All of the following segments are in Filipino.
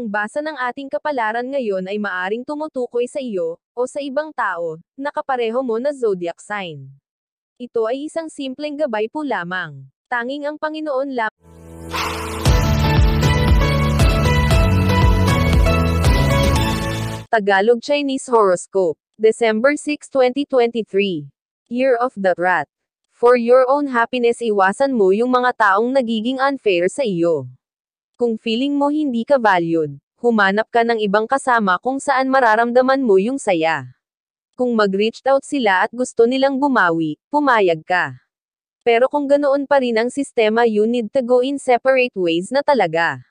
ang basa ng ating kapalaran ngayon ay maaring tumutukoy sa iyo, o sa ibang tao, na kapareho mo na zodiac sign. Ito ay isang simpleng gabay po lamang. Tanging ang Panginoon lamang. Tagalog Chinese Horoscope December 6, 2023. Year of the Rat. For your own happiness iwasan mo yung mga taong nagiging unfair sa iyo. Kung feeling mo hindi ka valued, humanap ka ng ibang kasama kung saan mararamdaman mo yung saya. Kung mag-reached out sila at gusto nilang bumawi, pumayag ka. Pero kung ganoon pa rin ang sistema you need to go in separate ways na talaga.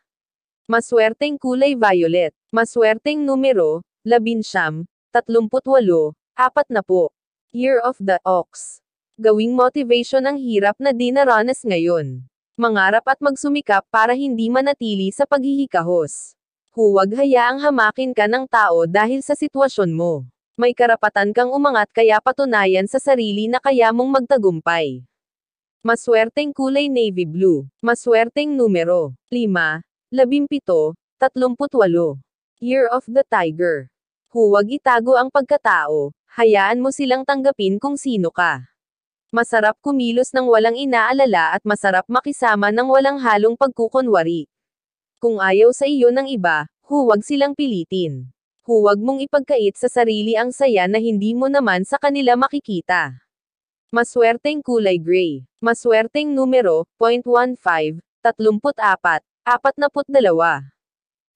Maswerteng kulay violet, maswerteng numero, labinsyam, tatlumputwalo, apat na po. Year of the Ox. Gawing motivation ang hirap na dinaranas ngayon mangarap at magsumikap para hindi manatili sa paghihikahos. Huwag hayaang hamakin ka ng tao dahil sa sitwasyon mo. May karapatan kang umangat kaya patunayan sa sarili na kaya mong magtagumpay. Maswerteng kulay navy blue. Maswerteng numero. 5, 17, 38. Year of the Tiger. Huwag itago ang pagkatao, hayaan mo silang tanggapin kung sino ka. Masarap kumilos ng walang inaalala at masarap makisama ng walang halong pagkukunwari. Kung ayaw sa iyo ng iba, huwag silang pilitin. Huwag mong ipagkait sa sarili ang saya na hindi mo naman sa kanila makikita. Maswerteng kulay gray. Maswerteng numero, 0.15, 34, 42.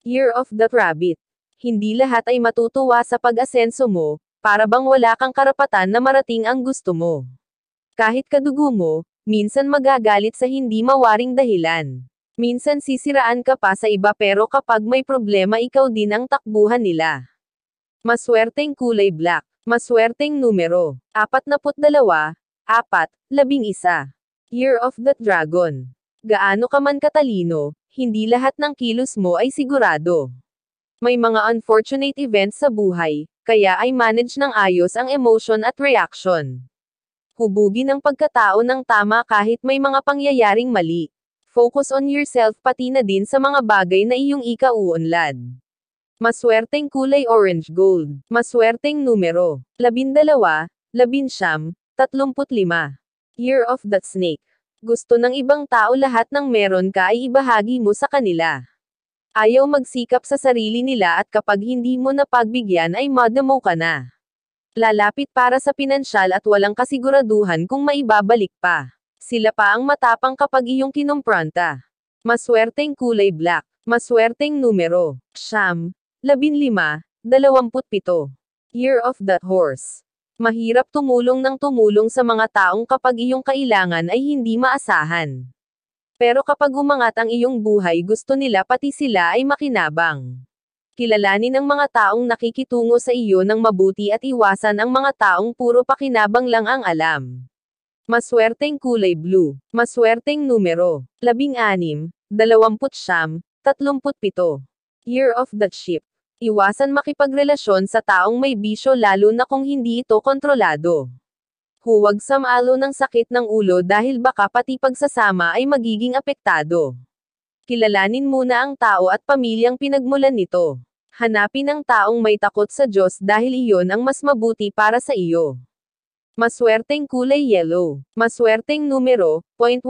Year of the Rabbit. Hindi lahat ay matutuwa sa pag-asenso mo, para bang wala kang karapatan na marating ang gusto mo. Kahit kadugo mo, minsan magagalit sa hindi mawaring dahilan. Minsan sisiraan ka pa sa iba pero kapag may problema ikaw din ang takbuhan nila. Maswerteng kulay black. Maswerteng numero. 42, 4, 11. Year of the Dragon. Gaano ka man katalino, hindi lahat ng kilos mo ay sigurado. May mga unfortunate events sa buhay, kaya ay manage ng ayos ang emotion at reaction. Hubugin ang pagkatao ng tama kahit may mga pangyayaring mali. Focus on yourself pati na din sa mga bagay na iyong ikauunlad. Maswerteng kulay orange gold. Maswerteng numero. Labindalawa, labinsyam, tatlumput lima. Year of the Snake. Gusto ng ibang tao lahat ng meron ka ay ibahagi mo sa kanila. Ayaw magsikap sa sarili nila at kapag hindi mo napagbigyan ay madamo ka na. Lalapit para sa pinansyal at walang kasiguraduhan kung maibabalik pa. Sila pa ang matapang kapag iyong kinumpronta. Maswerteng kulay black. Maswerteng numero. Siyam. Labinlima. Dalawamputpito. Year of the Horse. Mahirap tumulong ng tumulong sa mga taong kapag iyong kailangan ay hindi maasahan. Pero kapag umangat ang iyong buhay gusto nila pati sila ay makinabang. Kilalanin ang mga taong nakikitungo sa iyo ng mabuti at iwasan ang mga taong puro pakinabang lang ang alam. Maswerteng kulay blue. Maswerteng numero. 16, 29, 37. Year of the Ship. Iwasan makipagrelasyon sa taong may bisyo lalo na kung hindi ito kontrolado huwag samalo ng sakit ng ulo dahil baka pati pagsasama ay magiging apektado. Kilalanin muna ang tao at pamilyang pinagmulan nito. Hanapin ang taong may takot sa Diyos dahil iyon ang mas mabuti para sa iyo. Maswerteng kulay yellow. Maswerteng numero, 0.12,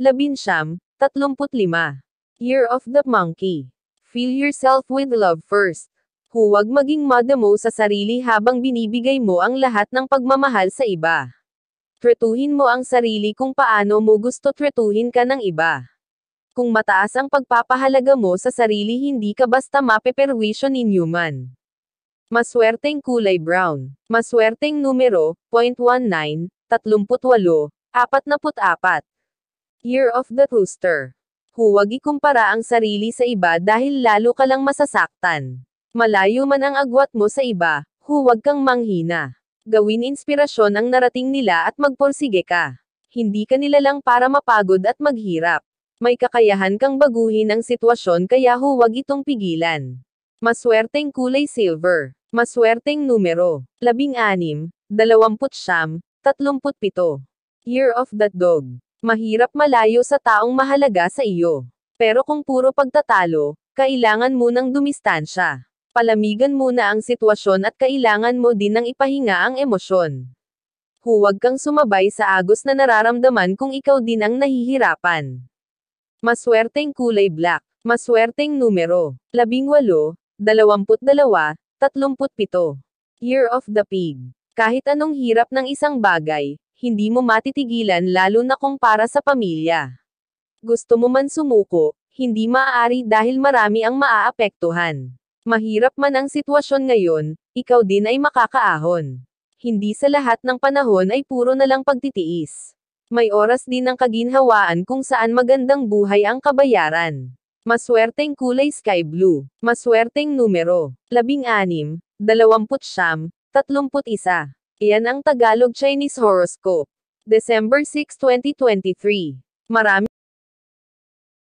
labinsyam, 35. Year of the Monkey. Feel yourself with love first. Huwag maging madamo sa sarili habang binibigay mo ang lahat ng pagmamahal sa iba. Tretuhin mo ang sarili kung paano mo gusto tretuhin ka ng iba kung mataas ang pagpapahalaga mo sa sarili hindi ka basta mapeperwisyo ni Newman. Maswerteng kulay brown. Maswerteng numero, 0.19, 38, 44. Year of the Rooster. Huwag ikumpara ang sarili sa iba dahil lalo ka lang masasaktan. Malayo man ang agwat mo sa iba, huwag kang manghina. Gawin inspirasyon ang narating nila at magporsige ka. Hindi ka nila lang para mapagod at maghirap. May kakayahan kang baguhin ang sitwasyon kaya huwag itong pigilan. Maswerteng kulay silver. Maswerteng numero. 16, 29, 37. Year of the Dog. Mahirap malayo sa taong mahalaga sa iyo. Pero kung puro pagtatalo, kailangan mo ng dumistansya. Palamigan mo na ang sitwasyon at kailangan mo din ng ipahinga ang emosyon. Huwag kang sumabay sa agos na nararamdaman kung ikaw din ang nahihirapan. Maswerteng kulay black. Maswerteng numero. 18, 22, 37. Year of the Pig. Kahit anong hirap ng isang bagay, hindi mo matitigilan lalo na kung para sa pamilya. Gusto mo man sumuko, hindi maaari dahil marami ang maaapektuhan. Mahirap man ang sitwasyon ngayon, ikaw din ay makakaahon. Hindi sa lahat ng panahon ay puro na lang pagtitiis. May oras din ng kaginhawaan kung saan magandang buhay ang kabayaran. Maswerteng kulay sky blue. Maswerteng numero. Labing anim, dalawamput siyam, tatlumput isa. Iyan ang Tagalog Chinese horoscope. December 6, 2023. Marami